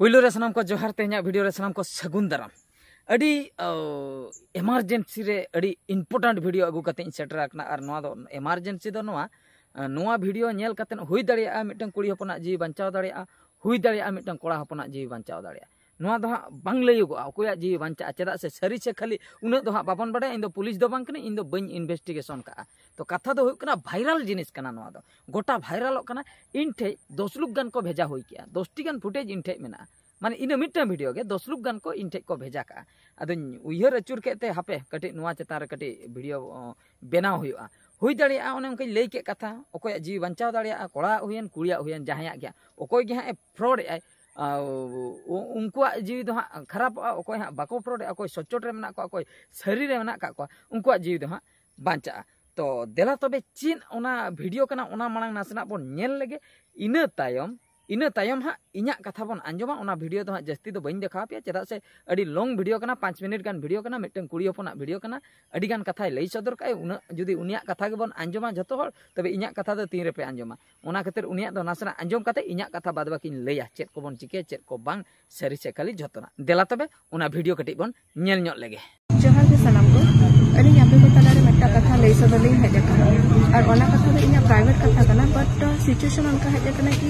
ᱯᱩᱭᱞᱩ ᱨᱮ ᱥᱟᱱᱟᱢ ᱠᱚ ᱡᱚᱦᱟᱨ ᱛᱮ ᱤᱧᱟᱹᱜ ᱵᱷᱤᱰᱤᱭᱳ ᱨᱮ ᱥᱟᱱᱟᱢ ᱠᱚ ᱥᱟᱹᱜᱩᱱ ᱫᱟᱨᱟᱢ ᱟᱹᱰᱤ ᱮᱢᱟᱨᱡᱮᱱᱥᱤ ᱨᱮ ᱟᱹᱰᱤ ᱤᱢᱯᱚᱨᱴᱮᱱᱴ ᱵᱷᱤᱰᱤᱭᱳ ᱟᱹᱜᱩ ᱠᱟᱛᱮ ᱤᱧ ᱥᱮᱴᱮᱨ ᱟᱠᱟᱱᱟ ᱟᱨ ᱱᱚᱣᱟ ᱫᱚ ᱮᱢᱟᱨᱡᱮᱱᱥᱤ ᱫᱚ ᱱᱚᱣᱟ ᱱᱚᱣᱟ ᱵᱷᱤᱰᱤᱭᱳ ᱧᱮᱞ ᱠᱟᱛᱮ ᱦᱩᱭ ᱫᱟᱲᱮᱭᱟᱜᱼᱟ ᱢᱤᱫᱴᱟᱝ ᱠᱩᱲᱤ ᱦᱚᱯᱚᱱᱟᱜ ᱡᱤᱣᱤ ᱵᱟᱧᱪᱟᱣ ᱫᱟᱲᱮᱭᱟᱜᱼᱟ ᱦᱩᱭ ᱫᱟᱲᱮᱭᱟᱜᱼᱟ ᱢᱤᱫᱴᱟᱝ ᱠᱚᱲᱟ ᱦᱚᱯᱚᱱᱟᱜ ᱡᱤᱣᱤ ᱵᱟᱧᱪᱟᱣ ᱫᱟᱲᱮᱭᱟᱜᱼᱟ हाँ जीवी बांचा चेदा से सारी से खाली उन्ना तो हाँ बाबन बाढ़ा इन पुलिस तो बाकी इन बी इनभेस्टिगेशन का तो कथा तो होना भाईराल जिस गोटा भाईराल इनठे दस लुक को भेजा हो दस टीन फुटेज इनठे मे मान इन मिट्टा भिडियो दस लुकान को इनठे को भेजा का अद उहर अचुर के हापे कटिटा चेतान कटी भिडियो बनाव हो हो दाक लैके कथा अकोया जीवी बांचा दाया कड़ा हुए कुड़िया हुए जहाँ गया अकोय ᱩᱱᱠᱩᱣᱟᱜ ᱡᱤᱣᱤ ᱫᱚ ᱦᱟᱸᱜ ᱠᱷᱟᱨᱟᱯᱚᱜᱼᱟ ᱚᱠᱚᱭ ᱦᱟᱸᱜ ᱵᱟᱠᱚ ᱯᱷᱨᱚᱰᱮᱜᱼᱟ ᱚᱠᱚᱭ ᱥᱚᱪᱚᱴ ᱨᱮ ᱢᱮᱱᱟᱜ ᱠᱚᱣᱟ ᱚᱠᱚᱭ ᱥᱟᱹᱨᱤ ᱨᱮ ᱢᱮᱱᱟᱜ ᱠᱟᱜ ᱠᱚᱣᱟ ᱩᱱᱠᱩᱣᱟᱜ ᱡᱤᱣᱤ ᱫᱚ ᱦᱟᱸᱜ ᱵᱟᱧᱪᱟᱜᱼᱟ ᱛᱚ ᱫᱮᱞᱟ ᱛᱚᱵᱮ ᱪᱮᱫ ᱚᱱᱟ ᱵᱷᱤᱰᱤᱭᱳ ᱠᱟᱱᱟ ᱚᱱᱟ ᱢᱟᱲᱟᱝ ᱱᱟᱥᱮᱱᱟᱜ ᱵᱚᱱ ᱧᱮᱞ ᱞᱮᱜᱮ ᱤᱱᱟᱹ ᱛᱟᱭᱚᱢ ᱤᱱᱟᱹ ᱛᱟᱭᱚᱢ ᱦᱟᱸᱜ ᱤᱧᱟᱹᱜ ᱠᱟᱛᱷᱟ ᱵᱚᱱ ᱟᱸᱡᱚᱢᱟ ᱚᱱᱟ ᱵᱷᱤᱰᱤᱭᱳ ᱫᱚ ᱦᱟᱸᱜ ᱡᱟᱹᱥᱛᱤ ᱫᱚ ᱵᱟᱹᱧ ᱫᱮᱠᱷᱟᱣ ᱯᱮᱭᱟ ᱪᱮᱫᱟᱜ ᱥᱮ ᱟᱹᱰᱤ ᱞᱚᱝ ᱵᱷᱤᱰᱤᱭᱳ ᱠᱟᱱᱟ ᱯᱟᱸᱪ ᱢᱤᱱᱤᱴ ᱜᱟᱱ ᱵᱷᱤᱰᱤᱭᱳ ᱠᱟᱱᱟ ᱢᱤᱫᱴᱟᱝ ᱠᱩᱲᱤ ᱦᱚᱯᱚᱱᱟᱜ ᱵᱷᱤᱰᱤᱭᱳ ᱠᱟᱱᱟ ᱟᱹᱰᱤᱜᱟᱱ ᱠᱟᱛᱷᱟᱭ ᱞᱟᱹᱭ ᱥᱚᱫᱚᱨ ᱠᱟᱜᱼᱟᱭ ᱩᱱᱟᱹᱜ ᱡᱩᱫᱤ ᱩᱱᱤᱭᱟᱜ ᱠᱟᱛᱷᱟ ᱜᱮᱵᱚᱱ ᱟᱸᱡᱚᱢᱟ ᱡᱚᱛᱚ ᱦᱚᱲ ᱛᱚᱵᱮ ᱤᱧᱟᱹᱜ ᱠᱟᱛᱷᱟ ᱫᱚ ᱛᱤᱱ ᱨᱮᱯᱮ ᱟᱸᱡᱚᱢᱟ ᱚᱱᱟ ᱠᱷᱟᱹᱛᱤᱨ ᱩᱱᱤᱭᱟᱜ ᱫᱚ ᱱᱟᱥᱮᱱᱟᱜ ᱟᱸᱡᱚᱢ ᱠᱟᱛᱮ ᱤᱧᱟᱹᱜ ᱠᱟᱛᱷᱟ ᱵᱟᱫ ᱵᱟᱹᱠᱤᱧ ᱞᱟᱹᱭᱟ ᱪᱮᱫ ᱠᱚᱵᱚᱱ ᱪᱤᱠᱟᱹᱭᱟ ᱪᱮᱫ ᱠᱚ ᱵᱟᱝ ᱥᱟᱹᱨᱤ ᱥᱮ ᱠᱷᱟᱹᱞᱤ ᱡᱚᱛᱚᱱᱟᱜ ᱫᱮᱞᱟ ᱛᱚᱵᱮ ᱚᱱᱟ ᱵᱷᱤᱰᱤᱭᱳ ᱠᱟᱹᱴᱤᱡ ᱵᱚᱱ ᱧᱮᱞ ᱧᱚᱜ ᱞᱮᱜᱮ ᱡᱚᱦᱟᱨ ᱜᱮ ᱥᱟᱱᱟᱢ ᱠᱚ ᱟᱹᱞᱤᱧ ᱟᱯᱮ ᱠᱚ ᱛᱟᱞᱟᱨᱮ ᱢᱤᱫᱴᱟᱝ ᱠᱟᱛᱷᱟ ᱞᱟᱹᱭ ᱥᱚᱫᱚᱨ ᱞᱤᱧ ᱦᱮᱡ ᱟᱠᱟᱱᱟ ᱟᱨ ᱚᱱᱟ ᱠᱟᱛᱷᱟ ᱫᱚ ᱤᱧᱟᱹᱜ ᱯᱨᱟᱭᱵᱷᱮᱴ ᱠᱟᱛᱷᱟ ᱠᱟᱱᱟ ᱵᱟᱴ ᱥᱤᱪᱩᱭᱮᱥᱚᱱ ᱚᱱᱠᱟ ᱦᱮᱡ ᱟᱠᱟᱱᱟ ᱠᱤ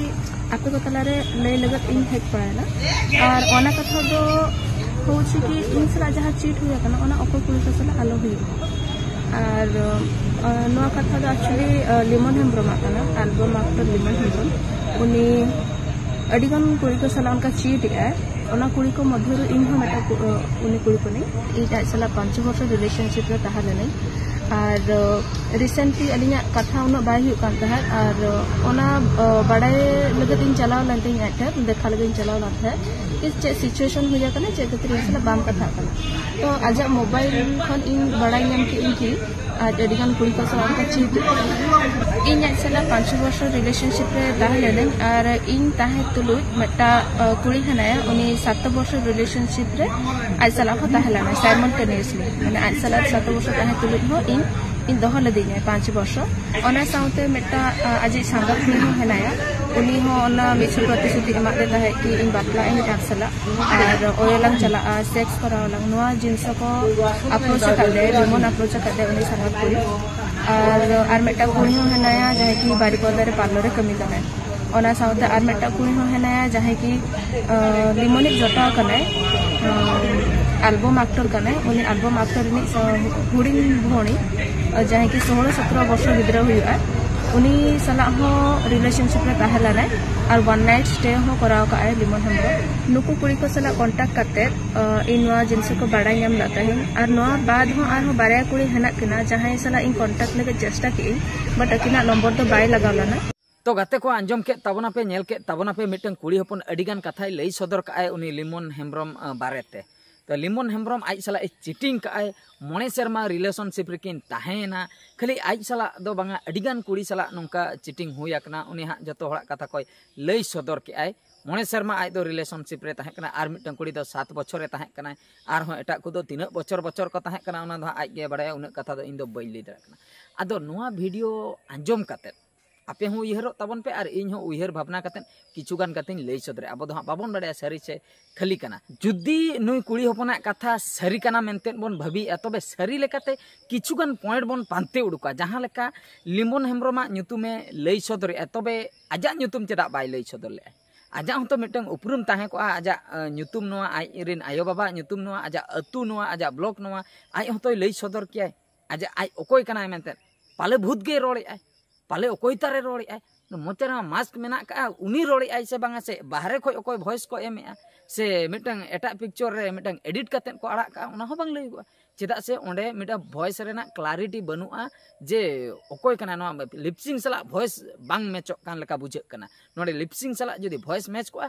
ᱟᱯᱮ ᱠᱚ ᱛᱟᱞᱟᱨᱮ ᱞᱟᱹᱭ ᱞᱟᱹᱜᱤᱫ ᱤᱧ ᱦᱮᱡ ᱵᱟᱲᱟᱭᱮᱱᱟ ᱟᱨ ᱚᱱᱟ ᱠᱟᱛᱷᱟ ᱫᱚ ᱦᱚᱪᱪᱮ ᱠᱤ ᱤᱧ ᱥᱟᱞᱟᱜ ᱡᱟᱦᱟᱸ ᱪᱤᱴ ᱦᱩᱭ ᱟᱠᱟᱱᱟ ᱚᱱᱟ ᱚᱠᱚᱭ ᱠᱩᱲᱤ ᱠᱚ ᱥᱟᱞᱟᱜ ᱟᱞᱚ ᱦᱩᱭᱩᱜ ᱟᱨ ᱱᱚᱣᱟ ᱠᱟᱛᱷᱟ ᱫᱚ ᱮᱠᱪᱩᱭᱮᱞᱤ ᱞᱤᱢᱚᱱ ᱦᱮᱢᱵᱨᱚᱢᱟᱜ ᱠᱟᱱᱟ ᱟᱞᱵᱚᱢ ᱟᱠᱴᱚᱨ ᱞᱤᱢᱚᱱ ᱦᱮᱢᱵᱨᱚᱢ ᱩᱱᱤ ᱟᱹᱰᱤᱜᱟᱱ ᱠᱩᱲᱤ ᱠᱚ ᱥᱟᱞᱟᱜ ᱚᱱᱠᱟ ᱪᱤᱴ ᱮᱜᱼᱟᱭ ᱚᱱᱟ ᱠᱩᱲᱤ ᱠᱚ ᱢᱚᱫᱽᱫᱷᱮ ᱨᱮ ᱤᱧ ᱦᱚᱸ ᱢᱤᱫᱴᱟᱝ ᱩᱱᱤ ᱠᱩᱲᱤ ᱠᱟᱹᱱᱟᱹᱧ ᱤᱧ ᱟᱡ ᱥᱟᱞᱟᱜ ᱯᱟᱸᱪ ᱵᱚᱪᱷᱚᱨ ᱨᱤᱞᱮᱥᱚᱱᱥᱤᱯ ᱨᱮ ᱛᱟᱦᱮᱸ ᱞᱮᱱᱟᱹᱧ ᱟᱨ रिसेंटली अलिंग कथा उन्ना बाय हुई कान तहत और ओना बड़ाय लगत इन चलाव लन तिन एटर देखा लगत चलाव लन तहत कि चे सिचुएशन हुई जाता चे कतरी असला बाम कथा कना तो आज मोबाइल खन इन बड़ाय नेम कि इन की आज एडिगन कुड़ी को सवाल का चीज इन असला पांच वर्ष रिलेशनशिप रे ताह लेने और इन ताह तुलु मटा कुड़ी हनाया उनी सात वर्ष रिलेशनशिप रे आज सला हो ताह लेना साइमल्टेनियसली माने आज सला सात वर्ष ताह तुलु हो इन ඉදහලදී පාචි වර්ෂ ඔන සෞත මෙට අජි සඳක් मिशन प्रतिश्रुति कि इन बातला इन टाक्सला और चला सेक्स करा लंग नुआ को अप्रोच कर दे रिमोन अप्रोच कर दे उन्हीं और मेटा कुड़ी हो जहाँ की बारी पौधे पार्लर कमी करना है और साथ और मेटा कुड़ी हो जहाँ की लिमन जोटा करना है एल्बम एक्टर करना है एक्टर ने हुड़ी ᱟᱨ ᱡᱟᱦᱮᱸ ᱠᱤ 16 ᱥᱟᱠᱨᱚ ᱵᱚᱥᱚ ᱵᱤದ್ರᱟᱹ ᱦᱩᱭᱩᱜᱼᱟ ᱩᱱᱤ ᱥᱟᱞᱟ ᱦᱚᱸ ᱨᱤᱞᱮᱥᱚᱱᱥᱤᱯᱷ ᱨᱮ ᱛᱟᱦᱮᱞᱟᱱᱟ ᱟᱨ ᱵᱚᱱ ᱱᱟᱭᱤᱴ ᱥᱴᱮ ᱦᱚᱸ ᱠᱚᱨᱟᱣ ᱠᱟᱜᱼᱟ ᱞᱤᱢᱚᱱ ᱦᱮᱢᱵᱨᱚᱢ ᱱᱩᱠᱩ ᱠᱩᱲᱤ ᱠᱚ ᱥᱟᱞᱟ ᱠᱚᱱᱴᱮᱠᱴ ᱠᱟᱛᱮᱫ ᱤᱱᱣᱟ ᱡᱤᱱᱥᱮ ᱠᱚ ᱵᱟᱲᱟᱭ ᱧᱮᱢ ᱫᱟᱛᱟ ᱦᱮᱸ ᱟᱨ ᱱᱚᱣᱟ ᱵᱟᱫ ᱦᱚᱸ ᱟᱨᱦᱚᱸ ᱵᱟᱨᱭᱟ ᱠᱩᱲᱤ ᱦᱟᱱᱟ ᱠᱤᱱᱟ ᱡᱟᱦᱟᱸᱭ ᱥᱟᱞᱟ ᱤᱧ ᱠᱚᱱᱴᱮᱠᱴ ᱞ ᱛᱚ ᱞᱤᱢᱚᱱ ᱦᱮᱢᱵᱨᱚᱢ ᱟᱡ ᱥᱟᱞᱟᱜ ᱮ ᱪᱤᱴᱤᱝ ᱠᱟᱜᱼᱟᱭ ᱢᱚᱬᱮ ᱥᱮᱨᱢᱟ ᱨᱤᱞᱮᱥᱚᱱᱥᱤᱯ ᱨᱮᱠᱤᱱ ᱛᱟᱦᱮᱸᱭᱮᱱᱟ ᱠᱷᱟᱹᱞᱤ ᱟᱡ ᱥᱟᱞᱟᱜ ᱫᱚ ᱵᱟᱝᱟ ᱟᱹᱰᱤᱜᱟᱱ ᱠᱩᱲᱤ ᱥᱟᱞᱟᱜ ᱱᱚᱝᱠᱟ ᱪᱤᱴᱤᱝ ᱦᱩᱭ ᱟᱠᱟᱱᱟ ᱩᱱᱤ ᱦᱟᱸᱜ ᱡᱚᱛᱚ ᱦᱚᱲᱟᱜ ᱠᱟᱛᱷᱟ ᱠᱚᱭ ᱞᱟᱹᱭ ᱥᱚᱫᱚᱨ ᱠᱮᱜᱼᱟᱭ ᱢᱚᱬᱮ ᱥᱮᱨᱢᱟ ᱟᱡ ᱫᱚ ᱨᱤᱞᱮᱥᱚᱱᱥᱤᱯ ᱨᱮ ᱛᱟᱦᱮᱸ ᱠᱟᱱᱟ ᱟᱨ ᱢᱤᱫᱴᱟᱝ ᱠᱩᱲᱤ ᱫᱚ ᱥᱟᱛ ᱵᱚᱪᱷᱚᱨ ᱨᱮ ᱛᱟᱦᱮᱸ ᱠᱟᱱᱟᱭ ᱟᱨᱦᱚᱸ ᱮᱴᱟᱜ ᱠᱚᱫᱚ ᱛᱤᱱᱟᱹᱜ ᱵᱚᱪᱷᱚᱨ ᱵᱚᱪᱷᱚᱨ ᱠᱚ ᱛᱟᱦᱮᱸ ᱠᱟᱱᱟ ᱚᱱᱟ ᱫᱚ ᱦᱟᱸᱜ ᱟᱡ ᱜᱮ ᱵᱟᱲᱟᱭᱟ ᱩᱱᱟᱹᱜ ᱠᱟᱛᱷᱟ ᱫᱚ ᱤᱧ ᱫᱚ ᱵᱟᱹᱧ ᱞᱟᱹᱭ ᱫᱟᱲᱮᱭᱟᱜ ᱠᱟᱱᱟ ᱟᱫᱚ ᱱᱚᱣᱟ ᱵᱷᱤᱰᱤᱭᱳ ᱟᱸᱡᱚᱢ ᱠᱟᱛᱮᱫ ᱟᱯᱮ ᱦᱚᱸ ᱩᱭᱦᱟᱹᱨᱚᱜ ᱛᱟᱵᱚᱱ ᱯᱮ ᱟᱨ ᱤᱧ ᱦᱚᱸ ᱩᱭᱦᱟᱹᱨ ᱵᱷᱟᱵᱽᱱᱟ ᱠᱟᱛᱮᱫ ᱠᱤᱪᱷᱩ ᱜᱟᱱ ᱠᱟᱛᱮᱧ ᱞᱟᱹᱭ ᱥᱚᱫᱚᱨ ᱟᱵᱚ ᱫᱚ ᱦᱟᱸᱜ ᱵᱟᱵᱚᱱ ᱵᱟᱲᱟᱭᱟ ᱥᱟᱹᱨᱤ ᱥᱮ ᱠᱷᱟᱹᱞᱤ ᱠᱟᱱᱟ ᱡᱩᱫᱤ ᱱᱩᱭ ᱠᱩᱲᱤ ᱦᱚᱯᱚᱱᱟᱜ ᱠᱟᱛᱷᱟ ᱥᱟᱹᱨᱤ ᱠᱟᱱᱟ ᱢᱮᱱᱛᱮ ᱵᱚᱱ ᱵᱷᱟᱹᱵᱤᱭᱟ ᱛᱚᱵᱮ ᱥᱟᱹᱨᱤ ᱞᱮᱠᱟᱛᱮ ᱠᱤᱪᱷᱩ ᱜᱟᱱ ᱯᱚᱭᱮᱱᱴ ᱵᱚᱱ ᱯᱟᱱᱛᱮ ᱩᱰᱩᱠᱟ ᱡᱟᱦᱟᱸ ᱞᱮᱠᱟ ᱞᱤᱢᱵᱚᱱ ᱦᱮᱢᱵᱨᱚᱢᱟᱜ ᱧᱩᱛᱩᱢᱮ ᱞᱟᱹᱭ ᱥᱚᱫᱚᱨᱮᱜᱼᱟ ᱛᱚᱵᱮ ᱟᱡᱟᱜ ᱧᱩᱛᱩᱢ ᱪᱮᱫᱟᱜ ᱵᱟᱭ ᱞᱟᱹᱭ ᱥᱚᱫᱚᱨ ᱞᱮᱜᱼᱟ ᱟᱡᱟᱜ ᱦᱚᱸᱛᱚ ᱢᱤᱫᱴᱟᱝ ᱩᱯᱨᱩᱢ ᱛᱟᱦᱮᱸ ᱠᱚᱜᱼᱟ ᱟᱡᱟᱜ ᱧᱩᱛᱩᱢ ᱱᱚᱣᱟ ᱟᱡᱨᱮᱱ ᱟᱭᱳᱼᱵᱟᱵᱟᱣᱟᱜ ᱧᱩᱛᱩᱢ ᱱᱚᱣᱟ ᱟᱡᱟᱜ ᱟᱹᱛᱩ ᱱᱚᱣᱟ ᱟᱡᱟᱜ ᱵᱞᱚᱠ ᱱᱚᱣᱟ ᱟᱡ ᱦᱚᱸᱛᱚᱭ ᱞᱟᱹᱭ ᱥᱚᱫᱚᱨ ᱠᱮᱭᱟᱭ ᱟᱡᱟᱜ ᱟᱡ ᱚᱠᱚᱭ ᱠᱟᱱᱟᱭ ᱢᱮᱱᱛᱮ ᱯᱟᱞᱮ ᱵᱷᱩᱛ ᱜᱮᱭ ᱨᱚᱲᱮᱜᱼᱟᱭ पाले अकोतार रड़े आए मचे मास्क मे उन्नी रड़े आए से बांगा से बाहर खो अ को एम से मिट्ट एट पिक्चर मिट्ट एडिट करते को आड़ा लैग चेदा से भयस क्लारीटी बनूगा जे अकोना लिपसिंग साल भयस बांग मेचोकान बुझेना ना लिपसिंग साल जो भयस मेच को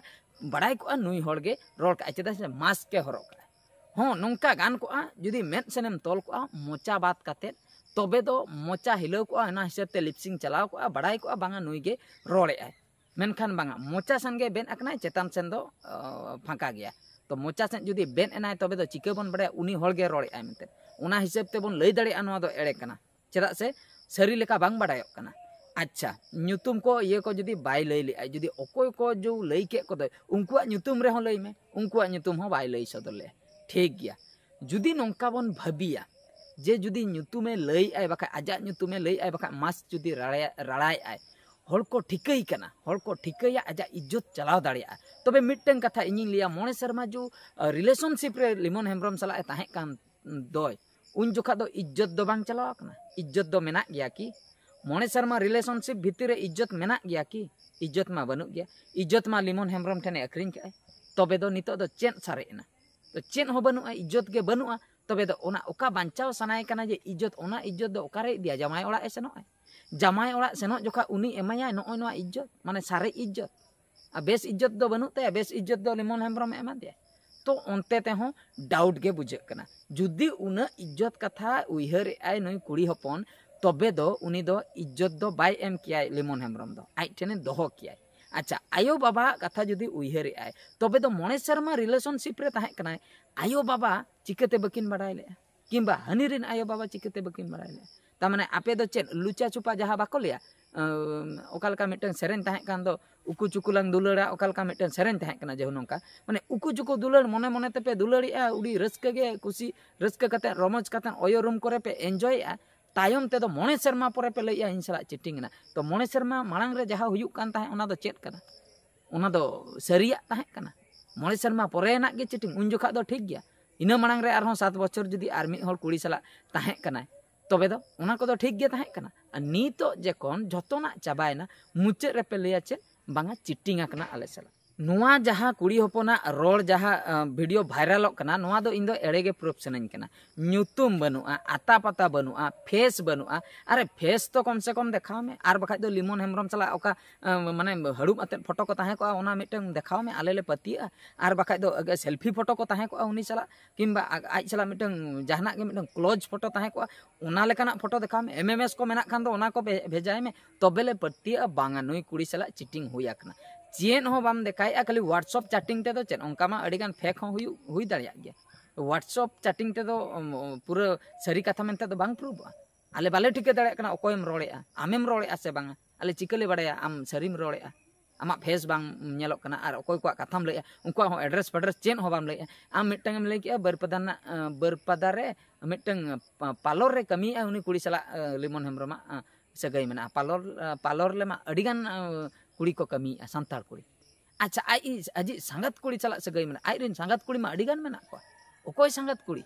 बड़ा को नई हे रहा चेदा से मास्क के हर हाँ नौका गान जुदी मेद सेनेम तल को मचा बात करते तब तो मचा हिलव हिसाब से लिपसिंग चलाव को बड़ा को बांगा नुई के रोड़े आए मेनखान बांगा मोचा सन के बेन अकना चेतान सन दो फांका गया तो मचा सन जुदी बेन एनाय तब तो चिका बन बड़ा उनी होल के रोड़े आए हिसाब से बन लै दाना एड़े कना चेदा से सारी लेका बांग बड़ायो कना अच्छा नुतुम को ये को जुदी बै लई ले जुदी ओकोय को जो लै के को दो उनकुआ नुतुम रे हो लई में उनकुआ ठीक गया जुदी नौका बन भबिया जे जुदीम लई आए आजाद लई आए मास जुदी रड़ाए को ठिकना को ठिक आजा इज्जत चलाव दाया तब मिट्टन कथा इन लिया मोड़े सेमा जो रिलेशनशिप रे लिमन हेम्रम साले दय उन जोखा दो इज्जत दो बांग चलावना इज्जत दो मेना गया कि मोड़े सेमा रिलेशनशिप भितर इज्जत मेना गया कि इज्जत मा बनू गया इज्जत मा लिमन हेम्रम ठेन अखरी कह तबे नित चेन सारे तो चेन हो इज्जत के बनू है ᱛᱚᱵᱮ ᱫᱚ ᱚᱱᱟ ᱚᱠᱟ ᱵᱟᱧᱪᱟᱣ ᱥᱟᱱᱟᱭᱮ ᱠᱟᱱᱟ ᱡᱮ ᱤᱡᱽᱡᱚᱛ ᱚᱱᱟ ᱤᱡᱽᱡᱚᱛ ᱫᱚ ᱚᱠᱟᱨᱮ ᱤᱫᱤᱭᱟ ᱡᱟᱢᱟᱭ ᱚᱲᱟᱜ ᱮ ᱥᱮᱱᱚᱜᱼᱟᱭ ᱡᱟᱢᱟᱭ ᱚᱲᱟᱜ ᱥᱮᱱᱚᱜ ᱡᱚᱠᱷᱟ ᱩᱱᱤ ᱮᱢᱟᱭᱟᱭ ᱱᱚᱜᱼᱚᱭ ᱱᱚᱣᱟ ᱤᱡᱽᱡᱚᱛ ᱢᱟᱱᱮ ᱥᱟᱨᱮᱡ ᱤᱡᱽᱡᱚᱛ ᱟᱨ ᱵᱮᱥ ᱤᱡᱽᱡᱚᱛ ᱫᱚ ᱵᱟᱹᱱᱩᱜ ᱛᱟᱭᱟ ᱵᱮᱥ ᱤᱡᱽᱡᱚᱛ ᱫᱚ ᱞᱤᱢᱚᱱ ᱦᱮᱢᱵᱨᱚᱢᱮ ᱮᱢᱟ ᱫᱮᱭᱟ ᱛᱚ ᱚᱱᱛᱮ ᱛᱮᱦᱚᱸ ᱰᱟᱣᱩᱴ ᱜᱮ ᱵᱩᱡᱷᱟᱹᱜ ᱠᱟᱱᱟ ᱡᱩᱫᱤ ᱩᱱᱟᱹᱜ ᱤᱡᱽᱡᱚᱛ ᱠᱟᱛᱷᱟ ᱩᱭᱦᱟᱹᱨᱮᱜᱼᱟᱭ ᱱᱩᱭ ᱠᱩᱲᱤ ᱦᱚᱯᱚᱱ ᱛᱚᱵᱮ ᱫᱚ ᱩᱱᱤ ᱫᱚ ᱤᱡᱽᱡᱚᱛ ᱫᱚ ᱵᱟᱭ ᱮᱢ ᱠᱮᱭᱟᱭ ᱞᱤᱢᱚᱱ ᱦᱮᱢᱵᱨᱚᱢ ᱫᱚ ᱟᱡ ᱴᱷᱮᱱᱮ ᱫᱚᱦᱚ ᱠᱮᱭᱟᱭ আচ্ছা আয়ো বাবা কথা যদি উইহরি আয়ে তবে তো মণীশ শর্মা রিলেশনশিপ রে তাহে কানাই আয়ো বাবা চিকতে বকিন মড়াইল কিম্বা হনি রিন আয়ো বাবা চিকতে বকিন মড়াইল তা মানে আপে তো চ লুচা চুপা জহা বাকো লিয়া ওকালকা মিটিন সেরেন তাহে কান দ উকু চুকুলাং দুলাড়া ওকালকা মিটিন সেরেন তাহে কান যেহুননকা মানে উকু চুকু দুলাড় মনে মনেতে পে দুলাড়ি আ উড়ি রসকে গে খুশি রসকে কতে রোমঞ্চ কতে অয় রুম করে পে এনজয় तायम तेद मे सेमा पर पे लैया इन सड़क चिटिंगना तो मे सेमा मांग में जहाँ हूँ चेकना सरिया मे सेमा पर चिटिंग उन जोखा तो ठीक है इन मांग में सत बचर जी कुछ सलाकना तब तो ठीक गेना नीत जो जतना चाबाएना मुचाद रेपे लैया चे बा चिटिंग आलेसला ना जहाँ कुड़ी होपोना रोड जहाँ वीडियो भाइरल करना नुआ दो इंदो एड़ेगे प्रोफेशन इनकना न्यूटन आता पता बनु फेस बनु अरे फेस तो कम से कम देखाओ में आर बखाई दो लिमोन हेमरम चला माने हरू मत फोटो को ताहे को देखाओ में आलेले पति आ आर बखाई सेल्फी फोटो को ताहे को आ उनी चला किंबा क्लोज फोटो ताहे फोटो देखाओ में एम को मेना को भेजा में तबेले पति आ बांगा नुई कुड़ी चला चिटिंग हुई चेन बाम देखा खाली ह्वाट्सअप चाटिंग तो चे अंकमागान फेक हुई दाड़ा ह्वाट्सअप चाटिंग पूरा सारी कथा मनते तो प्रूफा अल्ले बाले ठीके दाड़ा अकोम रड़ा आमेम रड़ा से बा आल चिकाले बड़ा आम सारीम रड़ा आम फेस बाकोकोवा कथा लैया उनको एड्रेस फेड्रेस चेन बाम लैया आम मिट्टन लैक बरपदा बरपदा मिट्टन पालर में कमी कुड़ी साला लिमन हेम्रमा सगई मे पालर पालर लेमा अड़ी गान आ, ᱠᱩᱲᱤ ᱠᱚ ᱠᱟᱹᱢᱤᱭᱮᱜᱼᱟ ᱥᱟᱱᱛᱟᱲ ᱠᱩᱲᱤ ᱟᱪᱪᱷᱟ ᱟᱡ ᱟᱡᱤᱡ ᱥᱟᱸᱜᱟᱛ ᱠᱩᱲᱤ ᱥᱟᱞᱟᱜ ᱥᱟᱹᱜᱟᱹᱭ ᱢᱮᱱᱟᱜᱼᱟ ᱟᱡᱨᱮᱱ ᱥᱟᱸᱜᱟᱛ ᱠᱩᱲᱤ ᱢᱟ ᱟᱹᱰᱤᱜᱟᱱ ᱢᱮᱱᱟᱜ ᱠᱚᱣᱟ ᱚᱠᱚᱭ ᱥᱟᱸᱜᱟᱛ ᱠᱩᱲᱤ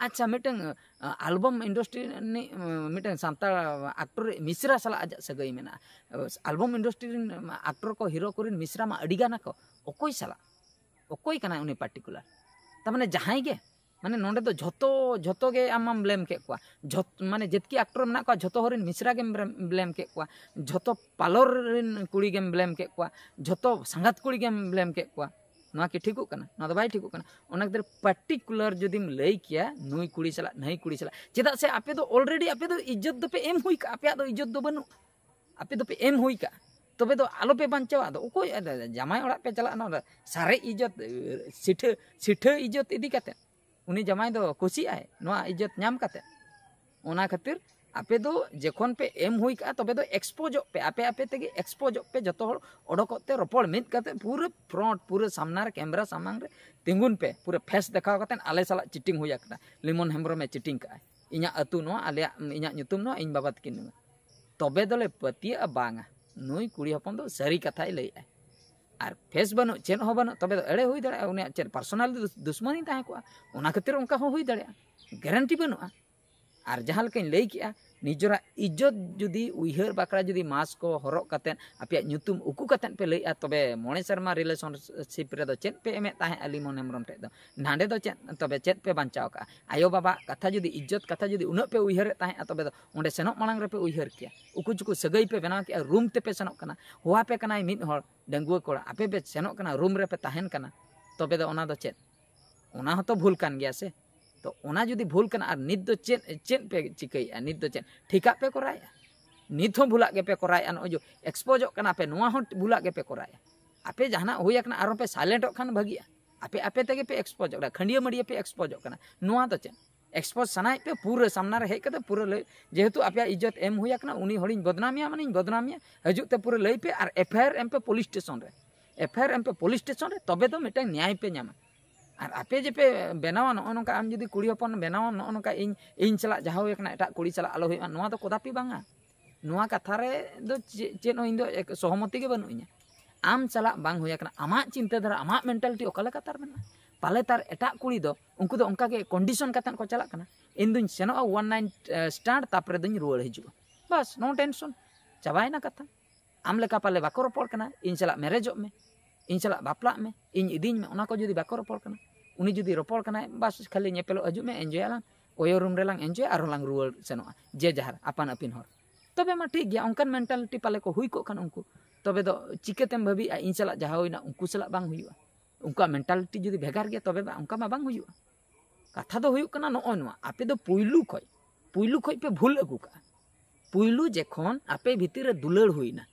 ᱟᱪᱪᱷᱟ ᱢᱤᱫᱴᱟᱝ ᱟᱞᱵᱟᱢ ᱤᱱᱰᱟᱥᱴᱨᱤ ᱨᱤᱱᱤᱡ ᱢᱤᱫᱴᱟᱝ ᱥᱟᱱᱛᱟᱲ ᱟᱠᱴᱚᱨ ᱢᱤᱥᱨᱟ ᱥᱟᱞᱟᱜ ᱟᱡᱟᱜ ᱥᱟᱹᱜᱟᱹᱭ ᱢᱮᱱᱟᱜᱼᱟ ᱟᱞᱵᱟᱢ ᱤᱱᱰᱟᱥᱴᱨᱤ ᱨᱮᱱ ᱟᱠᱴᱚᱨ ᱠᱚ ᱦᱤᱨᱳ ᱠᱚᱨᱮᱱ ᱢᱤᱥᱨᱟ ᱢᱟ ᱟᱹᱰᱤᱜᱟᱱ ᱟᱠᱚ ᱚᱠᱚᱭ ᱥᱟᱞᱟᱜ ᱚᱠᱚᱭ ᱠᱟᱱᱟᱭ ᱩᱱᱤ ᱯᱟᱨᱴᱤᱠᱩᱞᱟᱨ ᱛᱟᱨᱢᱟᱱᱮ ᱡᱟᱦᱟᱸᱭ ᱜᱮ ᱢᱟᱱᱮ ᱱᱚᱸᱰᱮ ᱫᱚ ᱡᱷᱚᱛᱚ ᱡᱷᱚᱛᱚ ᱜᱮ ᱟᱢᱮᱢ ᱵᱞᱮᱢ ᱠᱮᱫ ᱠᱚᱣᱟ ᱡᱷᱚᱛ ᱢᱟᱱᱮ ᱡᱮᱛᱠᱤ ᱮᱠᱴᱚᱨ ᱢᱮᱱᱟᱜ ᱠᱚᱣᱟ ᱡᱷᱚᱛᱚ ᱦᱚᱲ ᱨᱮᱱ ᱢᱤᱥᱨᱟ ᱜᱮᱢ ᱵᱞᱮᱢ ᱠᱮᱫ ᱠᱚᱣᱟ ᱡᱷᱚᱛᱚ ᱯᱟᱞᱚᱨ ᱨᱮᱱ ᱠᱩᱲᱤ ᱜᱮᱢ ᱵᱞᱮᱢ ᱠᱮᱫ ᱠᱚᱣᱟ ᱡᱷᱚᱛᱚ ᱥᱟᱸᱜᱟᱛ ᱠᱩᱲᱤ ᱜᱮᱢ ᱵᱞᱮᱢ ᱠᱮᱫ ᱠᱚᱣᱟ ᱱᱚᱣᱟ ᱠᱤ ᱴᱷᱤᱠᱚᱜ ᱠᱟᱱᱟ ᱱᱚᱣᱟ ᱫᱚ ᱵᱟᱭ ᱴᱷᱤᱠᱚᱜ ᱠᱟᱱᱟ ᱚᱱᱟ ᱠᱷᱟᱹᱛᱤᱨ ᱯᱟᱨᱴᱤᱠᱩᱞᱟᱨ ᱡᱩᱫᱤᱢ ᱞᱟᱹᱭ ᱠᱮᱭᱟ ᱱᱩᱭ ᱠᱩᱲᱤ ᱥᱟᱞᱟᱜ ᱱᱟᱹᱭ ᱠᱩᱲᱤ ᱥᱟᱞᱟᱜ ᱪᱮᱫᱟᱜ ᱥᱮ ᱟᱯᱮ ᱫᱚ ᱚᱞᱨᱮᱰᱤ ᱟᱯᱮ ᱫᱚ ᱤᱡᱽᱡᱚᱛ ᱫᱚᱯᱮ ᱮᱢ ᱦᱩᱭ ᱠᱟᱜᱼᱟ ᱟᱯᱮᱭᱟᱜ ᱫᱚ ᱤᱡᱽᱡᱚᱛ ᱫᱚ ᱵᱟᱹᱱᱩᱜ ᱟᱯᱮ ᱫᱚᱯᱮ ᱮᱢ ᱦᱩᱭ ᱠᱟᱜᱼᱟ ᱛᱚᱵᱮ ᱫᱚ ᱟᱞᱚᱯᱮ ᱵᱟᱧᱪᱟᱣᱟ ᱟᱫᱚ ᱚᱠᱚᱭ ᱡᱟᱢᱟᱭ ᱚᱲᱟᱜ ᱯᱮ ᱪᱟᱞᱟᱜᱼᱟ ᱱᱚᱣᱟ ᱥᱟᱨᱮᱡ ᱤᱡᱽᱡᱚᱛ ᱥᱤᱴᱷᱟᱹ ᱥᱤᱴᱷᱟᱹ ᱤᱡᱽᱡᱚᱛ ᱤᱫᱤ ᱠᱟᱛᱮᱫ ᱩᱱᱤ ᱡᱟᱢᱟᱭ ᱫᱚ ᱠᱩᱥᱤᱜᱼᱟᱭ ᱱᱚᱣᱟ ᱤᱡᱽᱡᱚᱛ ᱧᱟᱢ ᱠᱟᱛᱮ ᱚᱱᱟ ᱠᱷᱟᱹᱛᱤᱨ ᱟᱯᱮ ᱫᱚ ᱡᱚᱠᱷᱚᱱ ᱯᱮ ᱮᱢ ᱦᱩᱭ ᱠᱟᱜᱼᱟ ᱛᱚᱵᱮ ᱫᱚ ᱮᱠᱥᱯᱳᱡᱚᱜ ᱯᱮ ᱟᱯᱮ ᱟᱯᱮ ᱛᱮᱜᱮ ᱮᱠᱥᱯᱳᱡᱚᱜ ᱯᱮ ᱡᱚᱛᱚ ᱦᱚᱲ ᱚᱰᱚᱠᱚᱜ ᱛᱮ ᱨᱚᱯᱚᱲ ᱢᱤᱫ ᱠᱟᱛᱮ ᱯᱩᱨᱟᱹ ᱯᱷᱨᱚᱱᱴ ᱯᱩᱨᱟᱹ ᱥᱟᱢᱱᱟ ᱨᱮ ᱠᱮᱢᱮᱨᱟ ᱥᱟᱢᱟᱝ ᱨᱮ ᱛᱤᱸᱜᱩᱱ ᱯᱮ ᱯᱩᱨᱟᱹ ᱯᱷᱮᱥ ᱫᱮᱠᱷᱟᱣ ᱠᱟᱛᱮ ᱟᱞᱮ ᱥᱟᱞᱟᱜ ᱪᱤᱴᱤᱝ ᱦᱩᱭ ᱟᱠᱟᱱᱟ ᱞᱤᱢᱚᱱ ᱦᱮᱢᱵᱨᱚᱢᱮ ᱪᱤᱴᱤᱝ ᱠᱟᱜᱼᱟᱭ ᱤᱧᱟᱹᱜ ᱟᱹᱛᱩ ᱱᱚᱣᱟ ᱟᱞᱮᱭᱟᱜ ᱤᱧᱟᱹᱜ ᱧᱩᱛᱩᱢ ᱱᱚᱣᱟ ᱤᱧ ᱵᱟᱵᱟ ᱛᱟᱹᱠᱤᱱ ᱱᱚᱣᱟ ᱛᱚᱵᱮ ᱫᱚᱞᱮ ᱯᱟᱹᱛᱭᱟᱹᱜᱼᱟ ᱵᱟᱝᱟ ᱱᱩᱭ ᱠᱩᱲᱤ ᱦᱚᱯᱚᱱ ᱫᱚ ᱥᱟᱹᱨᱤ ᱠᱟᱛᱷᱟᱭ ᱞᱟᱹᱭᱮᱜᱼᱟᱭ ᱟᱨ ᱯᱷᱮᱥ ᱵᱟᱹᱱᱩᱜ ᱪᱮᱫ ᱦᱚᱸ ᱵᱟᱹᱱᱩᱜ ᱛᱚᱵᱮ ᱫᱚ ᱮᱲᱮ ᱦᱩᱭ ᱫᱟᱲᱮᱭᱟᱜᱼᱟ ᱩᱱᱤᱭᱟᱜ ᱪᱮᱫ ᱯᱟᱨᱥᱚᱱᱟᱞᱤ ᱫᱩᱥᱢᱟᱱᱤ ᱛᱟᱦᱮᱸ ᱠᱚᱜᱼᱟ ᱚᱱᱟ ᱠᱷᱟᱹᱛᱤᱨ ᱚᱱᱠᱟ ᱦᱚᱸ ᱦᱩᱭ ᱫᱟᱲᱮᱭᱟᱜᱼᱟ ᱜᱮᱨᱮᱱᱴᱤ ᱵᱟᱹᱱᱩᱜᱼᱟ ᱟᱨ ᱡᱟᱦᱟᱸ ᱞᱮᱠᱟᱧ ᱞᱟᱹᱭ ᱠᱮᱜᱼᱟ ᱱᱤᱡᱮᱨᱟᱜ ᱤᱡᱽᱡᱚᱛ ᱡᱩᱫᱤ ᱩᱭᱦᱟᱹᱨ ᱵᱟᱠᱷᱨᱟ ᱡᱩᱫᱤ ᱢᱟᱥ ᱠᱚ ᱦᱚᱨᱚᱜ ᱠᱟᱛᱮᱫ ᱟᱯᱮᱭᱟᱜ ᱧᱩᱛᱩᱢ ᱩᱠᱩ ᱠᱟᱛᱮᱫ ᱯᱮ ᱞᱟᱹᱭᱮᱜᱼᱟ ᱛᱚᱵᱮ ᱢᱚᱬᱮ ᱥᱮᱨᱢᱟ ᱨᱤᱞᱮᱥᱚᱱᱥᱤᱯ ᱨᱮᱫᱚ ᱪᱮᱫ ᱯᱮ ᱮᱢᱮᱫ ᱛᱟᱦᱮᱸᱫ ᱟᱹᱞᱤ ᱢᱚᱱ ᱦᱮᱢᱵᱨᱚᱢ ᱴᱷᱮᱡ ᱫᱚ ᱱᱟᱸᱰᱮ ᱫᱚ ᱪᱮᱫ ᱛᱚᱵᱮ ᱪᱮᱫ ᱯᱮ ᱵᱟᱧᱪᱟᱣ ᱠᱟᱜᱼᱟ ᱟᱭᱳᱼᱵᱟᱵᱟ ᱠᱟᱛᱷᱟ ᱡᱩᱫᱤ ᱤᱡᱽᱡᱚᱛ ᱠᱟᱛᱷᱟ ᱡᱩᱫᱤ ᱩᱱᱟᱹᱜ ᱯᱮ ᱩᱭᱦᱟᱹᱨᱮᱫ ᱛᱟᱦᱮᱸᱫᱼᱟ ᱛᱚᱵᱮ ᱫᱚ ᱚᱸᱰᱮ ᱥᱮᱱᱚᱜ ᱢᱟᱲᱟᱝ ᱨᱮᱯᱮ ᱩᱭᱦᱟᱹᱨ ᱠᱮᱭᱟ ᱩᱠᱩ ᱪᱩᱠᱩ ᱥᱟᱹᱜᱟᱹᱭ ᱯᱮ ᱵᱮᱱᱟᱣ ᱠᱮᱜᱼᱟ ᱨᱩᱢ ᱛᱮᱯᱮ ᱥᱮᱱᱚᱜ ᱠᱟᱱᱟ ᱦᱚᱦᱚ ᱯᱮ ᱠᱟᱱᱟᱭ ᱢᱤᱫ ᱦᱚᱲ ᱰᱟᱺᱜᱩᱣᱟᱹ ᱠᱚᱲᱟ ᱟᱯᱮ ᱯᱮ ᱥᱮᱱᱚᱜ ᱠᱟᱱᱟ ᱨᱩᱢ ᱨᱮᱯᱮ ᱛᱟᱦᱮᱱ ᱠᱟᱱᱟ ᱛᱚᱵᱮ ᱫᱚ ᱚᱱᱟ ᱫᱚ ᱪᱮᱫ ᱚᱱᱟ ᱦᱚᱸᱛᱚ ᱵᱷᱩᱞ ᱠᱟᱱ ᱜᱮᱭᱟ ᱥᱮ तो ओना जुदी भूल कना आर नित दो चेन चेन पे चिकई आ नित दो चेन ठीका पे कोराय नित हम भुला गे पे कोराय अन जो एक्सपोज कना पे नोआ हम भुला गे पे कोराय आपे जाना होय कना आरो पे साइलेंट खान भगी आपे आपे तगे पे एक्सपोज खंडिया मडिया पे एक्सपोज कना नोआ तो चेन एक्सपोज सना पे पूरा सामना रे हेकते पूरा ले जेहेतु आपे इज्जत एम होय कना उनी होडी बदनामिया माने बदनामिया हजुते पूरा लेपे आर एफआईआर एम पे पुलिस स्टेशन रे एफआईआर एम पे पुलिस स्टेशन रे तबे तो मिटा न्याय पे जामा আর ᱟᱯᱮ ᱡᱮᱯᱮ ᱵᱮᱱᱟᱣᱟ ᱱᱚᱜᱼᱚ ᱱᱚᱝᱠᱟ ᱟᱢ ᱡᱩᱫᱤ ᱠᱩᱲᱤ ᱦᱚᱯᱚᱱ ᱵᱮᱱᱟᱣᱟ ᱱᱚᱜᱼᱚ ᱱᱚᱝᱠᱟ ᱤᱧ ᱤᱧ ᱪᱟᱞᱟᱜ ᱡᱟᱦᱟᱸ ᱦᱩᱭ ᱟᱠᱟᱱᱟ ᱮᱴᱟᱜ ᱠᱩᱲᱤ ᱪᱟᱞᱟᱜ ᱟᱞᱚ ᱦᱩᱭᱩᱜᱼᱟ ᱱᱚᱣᱟ ᱫᱚ ᱠᱚᱫᱟᱯᱤ ᱵᱟᱝᱟ ᱱᱚᱣᱟ ᱠᱟᱛᱷᱟ ᱨᱮᱫᱚ ᱪᱮᱫ ᱦᱚᱸ ᱤᱧᱫᱚ ᱥᱚᱦᱚᱢᱚᱛᱤ ᱜᱮ ᱵᱟᱹᱱᱩᱜ ᱤᱧᱟ ᱟᱢ ᱪᱟᱞᱟᱜ ᱵᱟᱝ ᱦᱩᱭ ᱟᱠᱟᱱᱟ ᱟᱢᱟᱜ ᱪᱤᱱᱛᱟᱹ ᱫᱷᱟᱨᱟ ᱟᱢᱟᱜ ᱢᱮᱱᱴᱟᱞᱤᱴᱤ ᱚᱠᱟ ᱞᱮᱠᱟ ᱛᱟᱨ ᱢᱮᱱᱟᱜᱼᱟ ᱯᱟᱞᱮ ᱛᱟᱨ ᱮᱴᱟᱜ ᱠᱩᱲᱤ ᱫᱚ ᱩᱱᱠᱩ ᱫᱚ ᱚᱱᱠᱟᱜᱮ ᱠᱚᱱᱰᱤᱥᱚᱱ ᱠᱟᱛᱮᱫ ᱠᱚ ᱪᱟᱞᱟᱜ ᱠᱟᱱᱟ ᱤᱧ ᱫᱩᱧ ᱥᱮᱱᱚᱜᱼᱟ ᱳᱣᱟᱱ ᱱᱟᱭᱤᱱ ᱥᱴᱟᱨ ᱛᱟᱯᱚᱨᱮ ᱫᱚᱧ ᱨᱩᱣᱟᱹᱲ ᱦᱤᱡᱩᱜᱼᱟ ᱵᱟᱥ ᱱᱳ ᱴᱮᱱᱥᱚᱱ ᱪᱟᱵᱟᱭᱮᱱᱟ ᱠᱟᱛᱷᱟ ᱟᱢ ᱞᱮᱠᱟ ᱯᱟᱞᱮ ᱵᱟᱠᱚ ᱨᱚᱯᱚᱲ ᱠᱟᱱᱟ ᱤᱧ ᱥᱟᱞᱟᱜ ᱢᱮᱨᱮᱡᱚᱜ ᱢᱮ ᱤᱧ ᱥᱟᱞᱟᱜ ᱵᱟᱯᱞᱟᱜ ᱢᱮ ᱤᱧ ᱤᱫᱤᱧ ᱢᱮ ᱚᱱᱟ ᱠᱚ ᱡᱩᱫᱤ ᱵᱟᱠᱚ ᱨᱚᱯᱚᱲ ᱠᱟᱱᱟ ᱩᱱᱤ ᱡᱩᱫᱤ ᱨᱚᱯᱚᱲ ᱠᱟᱱᱟᱭ ᱵᱟᱥ ᱠᱷᱟᱹᱞᱤ ᱧᱮᱯᱮᱞᱚᱜ ᱦᱤᱡᱩᱜ ᱢᱮ ᱮᱱᱡᱚᱭ ᱟᱞᱟᱝ ᱚᱭᱚ ᱨᱩᱢ ᱨᱮᱞᱟᱝ ᱮᱱᱡᱚᱭ ᱟᱨᱦᱚᱸ ᱞᱟᱝ ᱨᱩᱣᱟᱹᱲ ᱥᱮᱱᱚᱜᱼᱟ ᱡᱮ ᱡᱟᱦᱟᱨ ᱟᱯᱟᱱ ᱟᱹᱯᱤᱱ ᱦᱚᱲ ᱛᱚᱵᱮ ᱢᱟ ᱴᱷᱤᱠ ᱜᱮᱭᱟ ᱚᱱᱠᱟᱱ ᱢᱮᱱᱴᱟᱞᱤᱴᱤ ᱯᱟᱞᱮ ᱠᱚ ᱦᱩᱭ ᱠᱚᱜ ᱠᱷᱟᱱ ᱩᱱᱠᱩ ᱛᱚᱵᱮ ᱫᱚ ᱪᱤᱠᱟᱹᱛᱮᱢ ᱵᱷᱟᱹᱵᱤᱜᱼᱟ ᱤᱧ ᱥᱟᱞᱟᱜ ᱡᱟᱦᱟᱸ ᱦᱩᱭᱱᱟ ᱩᱱᱠᱩ ᱥᱟᱞᱟᱜ ᱵᱟᱝ ᱦᱩᱭᱩᱜᱼᱟ ᱩᱱᱠᱩᱣᱟᱜ ᱢᱮᱱᱴᱟᱞᱤᱴᱤ ᱡᱩᱫᱤ ᱵᱷᱮᱜᱟᱨ ᱜᱮᱭᱟ ᱛᱚᱵᱮ ᱚᱱᱠᱟ ᱢᱟ ᱵᱟᱝ ᱦᱩᱭᱩᱜᱼᱟ ᱠᱟᱛᱷᱟ ᱫᱚ ᱦᱩᱭᱩᱜ ᱠᱟᱱᱟ ᱱᱚᱜᱼᱚᱭ ᱱᱚᱣᱟ ᱟᱯᱮ ᱫᱚ ᱯᱩᱭᱞᱩ ᱠᱷᱚᱡ ᱯᱩᱭᱞᱩ ᱠᱷᱚᱡ ᱯᱮ ᱵᱷᱩᱞ ᱟᱹᱜᱩ ᱠᱟᱜᱼᱟ ᱯᱩᱭᱞᱩ ᱡᱚᱠᱷᱚᱱ ᱟᱯᱮ ᱵᱷᱤᱛᱤᱨ ᱨᱮ ᱫᱩᱞᱟᱹᱲ ᱦᱩᱭᱱᱟ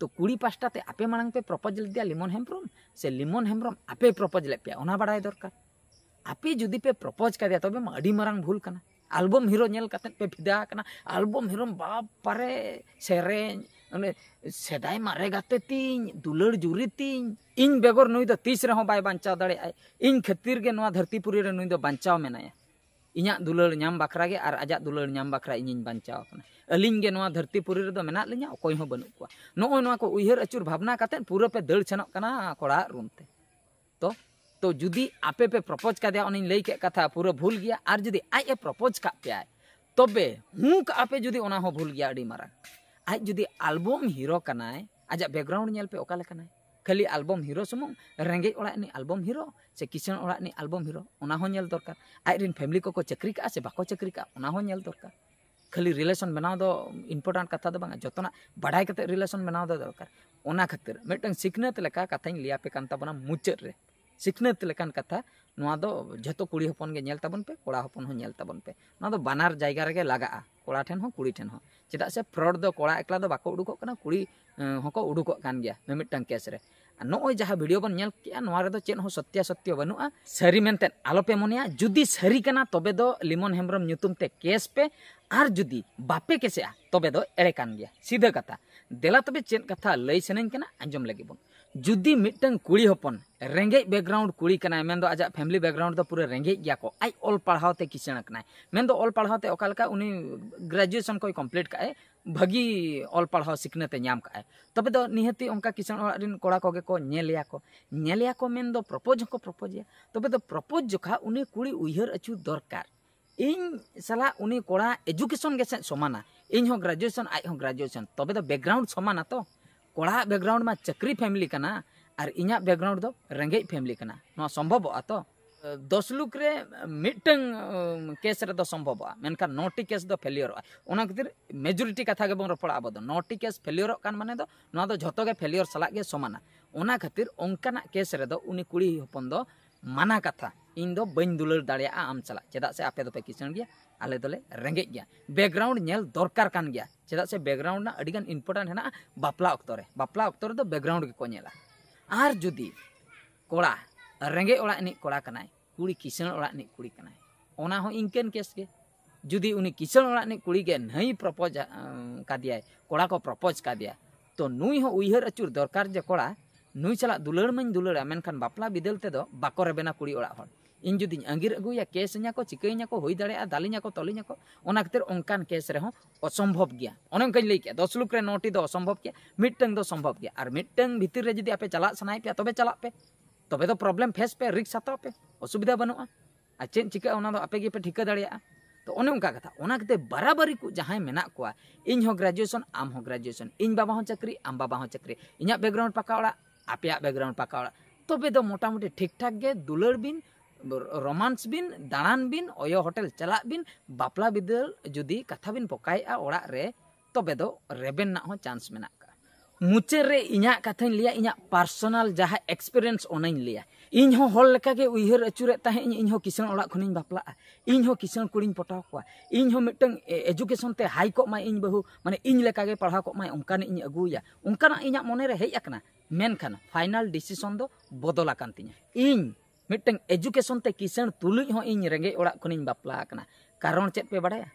तो कूड़ी पाँचाते आपे मांगे प्रपोजल दिया लिमन हेम्रम से लिमन हेम्रम आपे प्रपोजल पे बाड़ा दरकार आपे जुदी पे प्रपोज का तब तो मरंग भूल कर अलबम हिरो पे फिदा अलबम हिरो बाप पारे सेरे सेदाय मारे गाते तीन दुलड़ जुरी तीन इन बेगर नई तो तीस रहे बचाव दाए इन खातिर धरती पुरी नई तो बचाव मेना है इं दुल नाम बाखरा और आज दुलर बाखरा इन बांचा अलीगे धरती पुरी रेना अको बनू को भावना का पूरा पे दड़ छन कड़ा रूमते तो तो जुदी आपे पे प्रपोज का उन लई कथा पूरा भूल गया और जुदी आज ए प्रपोज का पे तबे हूँ आपे जुदी भूल गया आज जुदी आलबम हिरो आज बैकग्राउंड पे ओका लेकनाए खाली एल्बम हिरो सुमुंग रेंगे ओड़ा हिरो से किसान ओड़ा नि एल्बम हिरो ओना हो नेल दरकार आइरिन फैमिली को को का से बाको चकरी का ओना दरकार खाली रिलेशन बनाव इम्पोर्टेंट कथा तो बांगा जोना बड़ाई कते रिलेशन बनाव दरकार खातर खातिर सिकनत कथा लेका मुचाद लिया पे रे सिखनत कथा ᱱᱚᱣᱟ ᱫᱚ ᱡᱷᱚᱛᱚ ᱠᱩᱲᱤ ᱦᱚᱯᱚᱱ पे ᱧᱮᱞ ᱛᱟᱵᱚᱱ ᱯᱮ ᱠᱚᱲᱟ ᱦᱚᱯᱚᱱ ᱦᱚᱸ ᱧᱮᱞ ᱠᱚᱲᱟ ᱴᱷᱮᱱ ᱦᱚᱸ ᱠᱩᱲᱤ ᱴᱷᱮᱱ ᱦᱚᱸ ᱪᱮᱫᱟᱜ ᱥᱮ ᱯᱷᱨᱚᱰ ᱫᱚ ᱠᱚᱲᱟ ᱮᱠᱞᱟ ᱫᱚ ᱵᱟᱠᱚ ᱩᱰᱩᱠᱚᱜ ᱠᱟᱱᱟ ᱠᱩᱲᱤ ᱦᱚᱸᱠᱚ ᱩᱰᱩᱠᱚᱜ ᱠᱟᱱ ᱜᱮᱭᱟ ᱢᱤᱢᱤᱫᱴᱟᱝ ᱠᱮᱥ ᱨᱮ ᱟᱨ ᱱᱚᱜᱼᱚᱭ ᱡᱟᱦᱟᱸ ᱵᱷᱤᱰᱤᱭᱳ ᱵᱚᱱ ᱧᱮᱞ ᱠᱮᱜᱼᱟ ᱱᱚᱣᱟ ᱨᱮᱫᱚ ᱪᱮᱫ ᱦᱚᱸ ᱥᱚᱛᱛᱚ ᱥᱚᱛᱛᱚ ᱵᱟᱹᱱᱩᱜᱼᱟ ᱥᱟᱹᱨᱤ ᱢᱮᱱᱛᱮ ᱟᱞᱚᱯᱮ ᱢᱚᱱᱮᱭᱟ ᱡᱩᱫᱤ ᱥᱟᱹᱨᱤ ᱠᱟᱱᱟ ᱛᱚᱵᱮ ᱫᱚ ᱞᱤᱢᱚᱱ ᱦᱮᱢᱵᱨᱚᱢ ᱧᱩᱛᱩᱢ ᱛᱮ ᱠᱮᱥ ᱯᱮ ᱟᱨ ᱡᱩᱫᱤ ᱵᱟᱯᱮ ᱠᱮᱥᱮᱜᱼᱟ ᱛᱚᱵᱮ ᱫᱚ ᱮᱲᱮ ᱠᱟᱱ ᱜᱮᱭᱟ ᱥᱤᱫᱷᱟᱹ ᱠᱟᱛᱷᱟ ᱫᱮᱞᱟ ᱛᱚᱵᱮ ᱪᱮᱫ ᱠᱟᱛᱷᱟ ᱞᱟᱹᱭ ᱥᱟᱱᱟᱧ ᱠᱟᱱᱟ ᱟᱸᱡᱚᱢ ᱞᱟᱹᱜᱤᱫ ᱵᱚᱱ जुदी मिट्टन कुड़ी हपन रेंगे बैकग्राउंड कुड़ी कनाय मेन दो आजा फैमिली बैकग्राउंड दो पूरे रेंगे गया को आई ऑल पढ़ाते किसान कनाय मेन दो ऑल पढ़ाते ओका लका उनी ग्रेजुएशन को कंप्लीट काए भगी ऑल पढ़ाव सिखनते नाम काए तबे दो निहति ओंका किसान और रिन कोड़ा कोगे को नेलिया को नेलिया को मेन दो प्रपोज को प्रपोज या तबे दो प्रपोज जोखा उनी कुड़ी उइहर अचू दरकार इन सला उनी कोड़ा एजुकेशन के समाना इन हो ग्रेजुएशन आई हो ग्रेजुएशन तबे दो बैकग्राउंड समाना तो ᱠᱚᱲᱟᱣᱟᱜ ᱵᱮᱠᱜᱨᱟᱣᱩᱱᱰ ᱢᱟ ᱪᱟᱹᱠᱨᱤ ᱯᱷᱮᱢᱞᱤ ᱠᱟᱱᱟ ᱟᱨ ᱤᱧᱟᱹᱜ ᱵᱮᱠᱜᱨᱟᱣᱩᱱᱰ ᱫᱚ ᱨᱮᱸᱜᱮᱡ ᱯᱷᱮᱢᱞᱤ ᱠᱟᱱᱟ ᱱᱚᱣᱟ ᱥᱚᱢᱵᱷᱚᱵᱚᱜᱼᱟ ᱛᱚ ᱫᱚᱥ ᱞᱩᱠ ᱨᱮ ᱢᱤᱫᱴᱟᱝ ᱠᱮᱥ ᱨᱮᱫᱚ ᱥᱚᱢᱵᱷᱚᱵᱚᱜᱼᱟ ᱢᱮᱱᱠᱷᱟᱱ ᱱᱚᱴᱤ ᱠᱮᱥ ᱫᱚ ᱯᱷᱮᱞᱤᱭᱚᱨᱚᱜᱼᱟ ᱚᱱᱟ ᱠᱷᱟᱹᱛᱤᱨ ᱢᱮᱡᱚᱨᱤᱴᱤ ᱠᱟᱛᱷᱟ ᱜᱮᱵᱚᱱ ᱨᱚᱯᱚᱲᱟ ᱟᱵᱚ ᱫᱚ ᱱᱚᱴᱤ ᱠᱮᱥ ᱯᱷᱮᱞᱤᱭᱚᱨᱚᱜ ᱠᱟᱱ ᱢᱟᱱᱮ ᱫᱚ ᱱᱚᱣᱟ ᱫᱚ ᱡᱷᱚᱛᱚ ᱜᱮ ᱯᱷᱮᱞᱤᱭᱚᱨ ᱥᱟᱞᱟᱜ ᱜᱮ ᱥᱚᱢᱟᱱᱟ ᱚᱱᱟ ᱠᱷᱟᱹᱛᱤᱨ ᱚᱱᱠᱟᱱᱟᱜ ᱠᱮᱥ ᱨᱮᱫᱚ ᱩᱱᱤ ᱠᱩᱲᱤ ᱦᱚᱯᱚᱱ ᱫᱚ ᱢᱟᱱᱟ ᱠᱟᱛᱷᱟ ᱤᱧ ᱫᱚ ᱵᱟᱹᱧ ᱫᱩᱞᱟᱹᱲ ᱫᱟᱲᱮᱭᱟᱜᱼᱟ ᱟᱢ ᱥᱟᱞᱟᱜ ᱪᱮᱫᱟᱜ ᱥᱮ ᱟᱯᱮ ᱫᱚᱯᱮ ᱠᱤᱥᱟᱹᱬ ᱜᱮᱭᱟ ᱟᱞᱮ ᱫᱚᱞᱮ ᱨᱮᱸᱜᱮᱡ ᱜᱮᱭᱟ ᱵᱮᱠᱜᱨᱟᱣᱩᱱᱰ ᱧᱮᱞ ᱫᱚᱨᱠᱟর ᱠᱟᱱ ᱜᱮᱭᱟ ᱪᱮᱫᱟᱜ ᱥᱮ ᱵᱮᱠᱜᱨᱟᱣᱩᱱᱰ ᱨᱮᱱᱟᱜ ᱟᱹᱰᱤᱜᱟᱱ ᱤᱢᱯᱚᱨᱴᱮᱱᱴ ᱦᱮᱱᱟᱜᱼᱟ ᱵᱟᱯᱞᱟ ᱚᱠᱛᱚ ᱨᱮ ᱵᱟᱯᱞᱟ ᱚᱠᱛᱚ ᱨᱮᱫᱚ ᱵᱮᱠᱜᱨᱟᱣᱩᱱᱰ ᱜᱮᱠᱚ ᱧᱮᱞᱟ ᱟᱨ ᱡᱩᱫᱤ ᱠᱚᱲᱟ ᱨᱮᱸᱜᱮᱡ ᱚᱲᱟᱜ ᱨᱤᱱᱤᱡ ᱠᱚᱲᱟ ᱠᱟᱱᱟᱭ ᱠᱩᱲᱤ ᱠᱤᱥᱟᱹᱬ ᱚᱲᱟᱜ ᱨᱤᱱᱤᱡ ᱠᱩᱲᱤ ᱠᱟᱱᱟᱭ ᱚᱱᱟ ᱦᱚᱸ ᱤᱱᱠᱟᱹᱱ ᱠᱮᱥ ᱜᱮ ᱡᱩᱫᱤ ᱩᱱᱤ ᱠᱤᱥᱟᱹᱬ ᱚᱲᱟᱜ ᱨᱤᱱᱤᱡ ᱠᱩᱲᱤ ᱜᱮ ᱱᱟᱹᱭ ᱯᱨᱚᱯᱳᱡᱽ ᱠᱟᱫᱮᱭᱟᱭ ᱠᱚᱲᱟ ᱠᱚ ᱯᱨᱚᱯᱳᱡᱽ ᱠᱟᱫᱮᱭᱟ ᱛᱚ ᱱᱩᱭ ᱦᱚᱸ ᱩᱭᱦᱟᱹᱨ ᱟᱹᱪᱩᱨ ᱫᱚᱨᱠᱟᱨ ᱡᱮ ᱠᱚᱲᱟ ᱱᱩᱭ ᱥᱟᱞᱟᱜ ᱫᱩᱞᱟᱹᱲ ᱢᱟᱹᱧ ᱫᱩᱞᱟᱹᱲᱟ ᱢᱮᱱᱠᱷᱟᱱ ᱵᱟᱯᱞᱟ ᱵᱤᱫᱟᱹᱞ ᱛᱮᱫᱚ ᱵᱟᱠᱚ ᱨᱮᱵᱮᱱᱟ ᱠᱩᱲᱤ ᱚᱲᱟᱜ ᱦᱚᱲ इन जुदी आंगिर अगुया केस को चिकाया को हो दालीना को तलीना को खातिर अंकान केस रहे असम्भव गया दस लुक नौटी तो असम्भव गया मिट्टन तो सम्भव गया और मिट्टन भितर जी आप चला सना पे तब चला पे तब तो प्रॉब्लम फेस पे रिक्स हतप पे असुविधा बनू आ चे चिकापे ठीक दाड़ा तो अनेक कथा खाते बराबरी को जहां मे इन ग्रेजुएशन आम हो ग्रेजुएशन इन बाबा चाकरी आम बाबा चाकरी इंटर बैकग्राउंड पाका आपे बैकग्राउंड पाका तब तो मोटामुटी ठीक ठाक दुलर बीन ᱨᱳᱢᱟᱱᱥ ᱵᱤᱱ ᱫᱟᱬᱟᱱ ᱵᱤᱱ ᱚᱭᱚ ᱦᱳᱴᱮᱞ ᱪᱟᱞᱟᱜ ᱵᱤᱱ ᱵᱟᱯᱞᱟ ᱵᱤᱫᱟᱹᱞ ᱡᱩᱫᱤ ᱠᱟᱛᱷᱟ ᱵᱤᱱ ᱯᱚᱠᱟᱭᱮᱜᱼᱟ ᱚᱲᱟᱜ ᱨᱮ ᱛᱚᱵᱮ ᱫᱚ ᱨᱮᱵᱮᱱ ᱨᱮᱱᱟᱜ ᱦᱚᱸ ᱪᱟᱱᱥ ᱢᱮᱱᱟᱜ ᱟᱠᱟᱫᱟ ᱢᱩᱪᱟᱹᱫ ᱨᱮ ᱤᱧᱟᱹᱜ ᱠᱟᱛᱷᱟᱧ ᱞᱟᱹᱭᱟ ᱤᱧᱟᱹᱜ ᱯᱟᱨᱥᱚᱱᱟᱞ ᱡᱟᱦᱟᱸ ᱮᱠᱥᱯᱮᱨᱤᱭᱮᱱᱥ ᱚᱱᱟᱧ ᱞᱟᱹᱭᱟ ᱤᱧᱦᱚᱸ ᱦᱚᱲ ᱞᱮᱠᱟᱜᱮ ᱩᱭᱦᱟᱹᱨ ᱟᱹᱪᱩᱨᱮᱫ ᱛᱟᱦᱮᱸᱫ ᱤᱧ ᱤᱧᱦᱚᱸ ᱠᱤᱥᱟᱹᱬ ᱚᱲᱟᱜ ᱠᱷᱚᱱᱤᱧ ᱵᱟᱯᱞᱟᱜᱼᱟ ᱤᱧᱦᱚᱸ ᱠᱤᱥᱟᱹᱬ ᱠᱩᱲᱤᱧ ᱯᱚᱴᱟᱣ ᱠᱚᱣᱟ ᱤᱧᱦᱚᱸ ᱢᱤᱫᱴᱟᱝ ᱮᱡᱩᱠᱮᱥᱚᱱ ᱛᱮ ᱦᱟᱭ ᱠᱚᱜ ᱢᱟᱭ ᱤᱧ ᱵᱟᱹᱦᱩ ᱢᱟᱱᱮ ᱤᱧ ᱞᱮᱠᱟᱜᱮ ᱯᱟᱲᱦᱟᱣ ᱠᱚᱜ ᱢᱟᱭ ᱚᱱᱠᱟᱱᱤᱡ ᱤᱧ ᱟᱹᱜᱩᱭᱟ ᱚᱱᱠᱟᱱᱟᱜ ᱤᱧᱟᱹᱜ ᱢᱚᱱᱮᱨᱮ ᱦᱮᱡ ᱟᱠᱟᱱᱟ ᱢᱮᱱᱠᱷᱟᱱ ᱯᱷᱟᱭᱱᱟᱞ ᱰᱤᱥᱤᱥᱚᱱ ᱫᱚ ᱵᱚᱫᱚᱞ ᱟᱠᱟᱱ ᱛᱤᱧᱟᱹ ᱤᱧ ᱢᱤᱫᱴᱟᱝ ᱮᱡᱩᱠᱮᱥᱚᱱ ᱛᱮ ᱠᱤᱥᱟᱹᱬ ᱛᱩᱞᱩᱡ ᱦᱚᱸ ᱤᱧ ᱨᱮᱸᱜᱮᱡ ᱚᱲᱟᱜ ᱠᱷᱚᱱᱤᱧ ᱵᱟᱯᱞᱟ ᱟᱠᱟᱱᱟ ᱠᱟᱨᱚᱱ ᱪᱮᱫ ᱯᱮ ᱵᱟᱰᱟᱭᱟ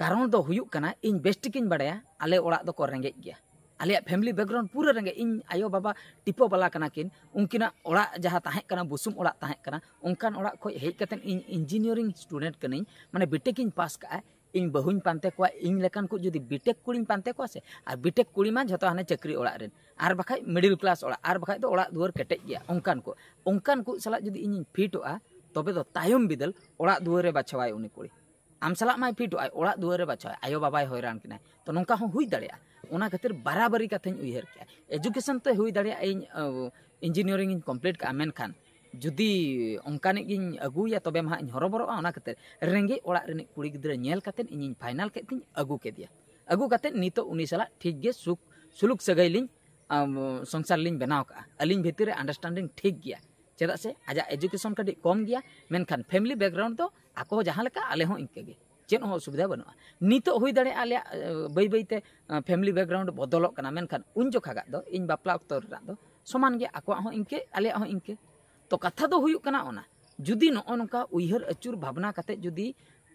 ᱠᱟᱨᱚᱱ ᱫᱚ ᱦᱩᱭᱩᱜ ᱠᱟᱱᱟ ᱤᱧ ᱵᱮᱥᱴᱤᱠᱤᱧ ᱵᱟᱰᱟᱭᱟ ᱟᱞᱮ ᱚᱲᱟᱜ ᱫᱚᱠᱚ ᱨᱮᱸᱜᱮᱡ ᱜᱮᱭᱟ ᱟᱞᱮᱭᱟᱜ ᱯᱷᱮᱢᱤᱞᱤ ᱵᱮᱠᱜᱨᱟᱣᱩᱱᱰ ᱯᱩᱨᱟᱹ ᱨᱮᱸᱜᱮᱡ ᱤᱧ ᱟᱭᱳ ᱵᱟᱵᱟ ᱴᱤᱯᱚ ᱵᱟᱞᱟ ᱠᱟᱱᱟ ᱠᱤᱱ ᱩᱱᱠᱤᱱᱟᱜ ᱚᱲᱟᱜ ᱡᱟᱦᱟᱸ ᱛᱟᱦᱮᱸ ᱠᱟᱱᱟ ᱵᱩᱥᱩᱢ ᱚᱲᱟᱜ ᱛᱟᱦᱮᱸ ᱠᱟᱱᱟ ᱚᱱᱠᱟᱱ ᱚᱲᱟᱜ ᱠᱷᱚᱡ ᱦᱮᱡ ᱠᱟᱛᱮᱫ ᱤᱧ ᱤᱧᱡᱤᱱᱤᱭᱟᱨᱤᱝ ᱥᱴᱩᱰᱮᱱᱴ ᱠᱟᱹᱱᱟᱹᱧ ᱢᱟᱱᱮ ᱵᱤᱴᱮᱠ ᱤᱧ ᱯᱟᱥ ᱠᱟᱜᱼᱟ ᱤᱧ ᱵᱟᱹᱦᱩᱧ ᱯᱟᱱᱛᱮ ᱠᱚᱣᱟ ᱤᱧ ᱞᱮᱠᱟᱱ ᱠᱚ ᱡᱩᱫᱤ ᱵᱤᱴᱮᱠ ᱠᱩᱲᱤᱧ ᱯᱟᱱᱛᱮ ᱠᱚᱣᱟ ᱥᱮ ᱟᱨ ᱵᱤᱴᱮᱠ ᱠᱩᱲᱤ ᱢᱟ ᱡᱷᱚᱛᱚ ᱦᱟᱱᱮ ᱪᱟᱹᱠᱨᱤ ᱚᱲᱟᱜ ᱨᱮᱱ ᱟᱨ ᱵᱟᱠᱷᱟᱡ ᱢᱤᱰᱤᱞ ᱠᱞᱟᱥ ᱚᱲᱟᱜ ᱟᱨ ᱵᱟᱠᱷᱟᱡ ᱫᱚ ᱚᱲᱟᱜ ᱫᱩᱣᱟᱹᱨ ᱠᱮᱴᱮᱡ ᱜᱮᱭᱟ ᱚᱱᱠᱟᱱ ᱠᱚ ᱚᱱᱠᱟᱱ ᱠᱚ ᱥᱟᱞᱟᱜ ᱡᱩᱫᱤ ᱤᱧᱤᱧ ᱯᱷᱤᱴᱚᱜᱼᱟ ᱛᱚᱵᱮ ᱫᱚ ᱛᱟᱭᱚᱢ ᱵᱤᱫᱟᱹᱞ ᱚᱲᱟᱜ ᱫᱩᱣᱟᱹᱨ ᱨᱮ ᱵᱟᱪᱷᱟᱣᱟᱭ ᱩᱱᱤ ᱠᱩᱲᱤ ᱟᱢ ᱥᱟᱞᱟᱜ ᱢᱟᱭ ᱯᱷᱤᱴᱚᱜ ᱟᱭ ᱚᱲᱟᱜ ᱫᱩᱣᱟᱹᱨ ᱨᱮ ᱵᱟᱪᱷᱟᱣ ᱟᱭᱳ ᱵᱟᱵᱟᱭ ᱦᱚᱭᱨᱟᱱ ᱠᱤᱱᱟᱭ ᱛᱚ ᱱᱚᱝᱠᱟ ᱦᱚᱸ ᱦᱩᱭ ᱫᱟᱲᱮᱭᱟᱜᱼᱟ ᱚᱱᱟ ᱠᱷᱟᱹᱛᱤᱨ ᱵᱟᱨᱟᱵᱟᱨᱤ ᱠᱟᱛᱷᱟᱧ ᱩᱭᱦᱟᱹᱨ ᱠᱮᱜᱼᱟ ᱮᱰᱩᱠᱮᱥᱚᱱ ᱛᱮ ᱦᱩᱭ ᱫᱟᱲᱮᱭᱟᱜᱼᱟ ᱤᱧ ᱤᱧᱡᱤᱱᱤᱭᱟᱨᱤᱝ ᱤᱧ ᱠᱚᱢᱯᱞᱤᱴ ᱠᱟᱜᱼᱟ ᱢᱮᱱᱠᱷᱟᱱ जदि अंकानी अगुया तब हाँ हरबरों खाते रेगेजे कुड़ी गल फाइनल के अगू के अगू कर नित साला ठीक है सुख सुलूक सगैली संसार लिंग बनाव अली भितर अंडारस्टैंडिंग ठीक गया चेदा से आज एजुकेशन कम गया मेखान फैमिली बैकग्राउंड तो आको जहाँ आले इनके चेन सुविधा बनू नित हुई दें आल बै बैते फैमिली बैकग्राउंड बदलोग उन जोखागत इन बापला वक्त समान गया इनके आलिया इनके ᱛᱚ ᱠᱟᱛᱷᱟ ᱫᱚ ᱦᱩᱭᱩᱜ ᱠᱟᱱᱟ ᱚᱱᱟ ᱡᱩᱫᱤ ᱱᱚᱜᱼᱚ ᱱᱚᱝᱠᱟ ᱩᱭᱦᱟᱹᱨ ᱟᱹᱪᱩᱨ ᱵᱷᱟᱵᱽᱱᱟ ᱠᱟᱛᱮ ᱡᱩᱫᱤ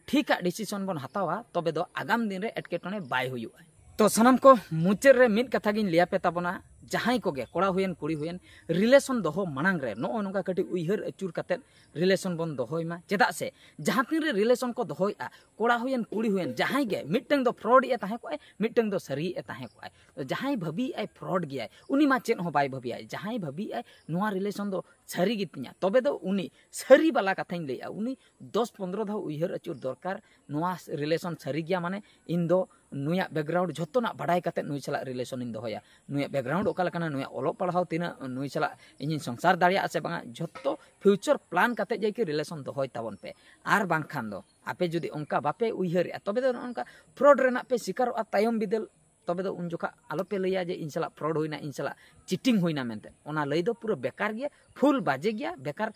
ᱴᱷᱤᱠᱟᱜ ᱰᱤᱥᱤᱥᱚᱱ ᱵᱚᱱ ᱦᱟᱛᱟᱣᱟ ᱛᱚᱵᱮ ᱫᱚ ᱟᱜᱟᱢ ᱫᱤᱱ ᱨᱮ ᱮᱴᱠᱮᱴᱚᱬᱮ ᱵᱟᱭ ᱦᱩᱭᱩᱜᱼᱟ ᱛᱚ ᱥᱟᱱᱟᱢ ᱠᱚ ᱢᱩᱪᱟᱹᱫ ᱨᱮ ᱢᱤᱫ ᱠᱟᱛᱷᱟ ᱜᱤᱧ ᱞᱟᱹᱭᱟᱯᱮ ᱛᱟᱵᱚᱱᱟ ᱡᱟᱦᱟᱸᱭ ᱠᱚᱜᱮ ᱠᱚᱲᱟ ᱦᱩᱭᱮᱱ ᱠᱩᱲᱤ ᱦᱩᱭᱮᱱ ᱨᱤᱞᱮᱥᱚᱱ ᱫᱚᱦᱚ ᱢᱟᱲᱟᱝ ᱨᱮ ᱱᱚᱜᱼᱚ ᱱᱚᱝᱠᱟ ᱠᱟᱹᱴᱤᱡ ᱩᱭᱦᱟᱹᱨ ᱟᱹᱪᱩᱨ ᱠᱟᱛᱮᱫ ᱨᱤᱞᱮᱥᱚᱱ ᱵᱚᱱ ᱫᱚᱦᱚᱭ ᱢᱟ ᱪᱮᱫᱟᱜ ᱥᱮ ᱡᱟᱦᱟᱸ ᱛᱤᱱ ᱨᱮ ᱨᱤᱞᱮᱥᱚᱱ ᱠᱚ ᱫᱚᱦᱚᱭᱮᱜᱼᱟ ᱠᱚᱲᱟ ᱦᱩᱭᱮᱱ ᱠᱩᱲᱤ ᱦᱩᱭᱮᱱ ᱡᱟᱦᱟᱸᱭ ᱜᱮ ᱢᱤᱫᱴᱟᱝ ᱫᱚ ᱯᱷᱨᱚᱰ ᱮ ᱛᱟᱦᱮᱸ ᱠᱚᱜᱼᱟᱭ ᱢᱤᱫᱴᱟᱝ ᱫᱚ ᱥᱟᱹᱨᱤᱭᱮ ᱛᱟᱦᱮᱸ ᱠᱚᱜᱼᱟᱭ ᱡᱟᱦᱟᱸᱭ ᱵᱷᱟᱹᱵᱤᱭᱮᱜᱼᱟᱭ ᱯᱷᱨᱚᱰ ᱜᱮᱭᱟᱭ ᱩᱱᱤ ᱢᱟ ᱪᱮᱫ ᱦᱚᱸ ᱵᱟᱭ ᱵᱷᱟᱹᱵᱤᱭᱟᱭ ᱡᱟᱦᱟᱸᱭ ᱵᱷᱟᱹᱵᱤᱭᱮᱜᱼᱟᱭ ᱱᱚᱣᱟ ᱨᱤᱞᱮᱥᱚᱱ ᱫᱚ ᱥᱟᱹᱨᱤ ᱜᱮᱛᱤᱧᱟ ᱛᱚᱵᱮ ᱫᱚ ᱩᱱᱤ ᱥᱟᱹᱨᱤ ᱵᱟᱞᱟ ᱠᱟᱛᱷᱟᱧ ᱞᱟᱹᱭᱮᱜᱼᱟ ᱩᱱᱤ ᱫᱚᱥ ᱯᱚᱱᱫᱨᱚ ᱫᱷᱟᱣ ᱩᱭᱦᱟᱹᱨ ᱟᱹᱪᱩᱨ ᱫᱚᱨᱠᱟᱨ ᱱᱚᱣᱟ ᱨᱤᱞᱮᱥᱚᱱ ᱥᱟᱹᱨᱤ ᱜᱮᱭᱟ ᱢᱟᱱᱮ ᱤᱧ ᱫᱚ ᱱᱩᱭᱟᱜ ᱵᱮᱠᱜᱨᱟᱣᱩᱱᱰ ᱡᱷᱚᱛᱚᱱᱟᱜ ᱵᱟᱰᱟᱭ ᱠᱟᱛᱮᱫ ᱱᱩᱭ ᱥᱟᱞᱟᱜ ᱨᱤᱞᱮᱥᱚᱱᱤᱧ ᱫᱚᱦᱚᱭᱟ ᱱᱩᱭᱟᱜ ᱵᱮᱠᱜᱨᱟᱣᱩᱱᱰ ᱚᱠᱟ ᱞᱮᱠᱟᱱᱟ ᱱᱩᱭᱟᱜ ᱚᱞᱚᱜ ᱯᱟᱲᱦᱟᱣ ᱛᱤᱱᱟᱹᱜ ᱱᱩᱭ ᱥᱟᱞᱟᱜ ᱤᱧᱤᱧ ᱥᱚᱝᱥᱟᱨ ᱫᱟᱲᱮᱭᱟᱜᱼᱟ ᱥᱮ ᱵᱟᱝᱟ ᱡᱷᱚᱛᱚ ᱯᱷᱤউᱪᱟᱨ ᱯᱞᱟᱱ ᱠᱟᱛᱮᱫ ᱡᱮᱠᱤ ᱨᱤᱞᱮᱥᱚᱱ ᱫᱚᱦᱚᱭ ᱛᱟᱵᱚᱱ ᱯᱮ ᱟᱨ ᱵᱟᱝᱠᱷᱟᱱ ᱫᱚ ᱟᱯᱮ ᱡᱩᱫᱤ ᱚᱱᱠᱟ ᱵᱟᱯᱮ ᱩᱭᱦᱟᱹᱨᱮᱜᱼᱟ ᱛᱚᱵᱮ ᱫᱚ ᱱᱚᱜᱼᱚ ᱱᱚᱝᱠᱟ ᱯᱷᱨᱚᱰ ᱨᱮᱱᱟᱜ ᱯᱮ ᱥᱤᱠᱟᱨᱚᱜᱼᱟ ᱛᱟᱭᱚᱢ ᱵᱤᱫᱟᱹᱞ तब तो उन जोखा आलोपे लिया जे इन सला होना इन सला चिटिंग होना मनते लैद तो पूरा बेकार गया फुल बाजे गया बेकार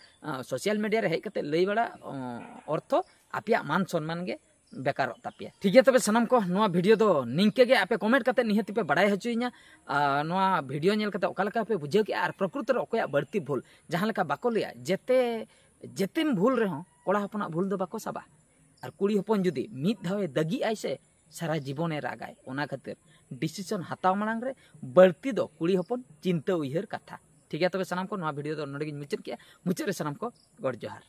सोशल मीडिया हे कते लै बड़ा अर्थ आप मान सम्मान बेकार तापे ठीक है तब सनम को नुआ वीडियो दो तो निंके के आपे कमेंट करते निहत पे बड़ा हचुईना नुआ वीडियो नेल करते ओका लका पे बुझे के आर प्रकृत रे ओकया बढ़ती भूल जहां लका बाको लिया जते जतेम भूल रे हो कोड़ा अपना भूल दो बाको साबा आर कुड़ी होपन जदी मीत धवे दगी आइसे ᱥᱟᱨᱟ ᱡᱤᱵᱚᱱᱮ ᱨᱟᱜᱟᱭ ᱚᱱᱟ ᱠᱷᱟᱹᱛᱤᱨ ᱰᱤᱥᱤᱥᱚᱱ ᱦᱟᱛᱟᱣ ᱢᱟᱲᱟᱝ ᱨᱮ ᱵᱟᱹᱲᱛᱤ ᱫᱚ ᱠᱩᱲᱤ ᱦᱚᱯᱚᱱ ᱪᱤᱱᱛᱟᱹ ᱩᱭᱦᱟᱹᱨ ᱠᱟᱛᱷᱟ ᱴᱷᱤᱠ ᱜᱮᱭᱟ ᱛᱚᱵᱮ ᱥᱟᱱᱟᱢ ᱠᱚ ᱱᱚᱣᱟ ᱵᱷᱤᱰᱤᱭᱳ ᱫᱚ ᱱᱚᱰᱮ ᱜᱤᱧ ᱢᱩᱪᱟᱹᱫ ᱠᱮᱜᱼᱟ ᱢᱩᱪᱟᱹᱫ ᱨᱮ ᱥᱟᱱᱟᱢ ᱠᱚ ᱜᱚᱰ ᱡᱚᱦᱟᱨ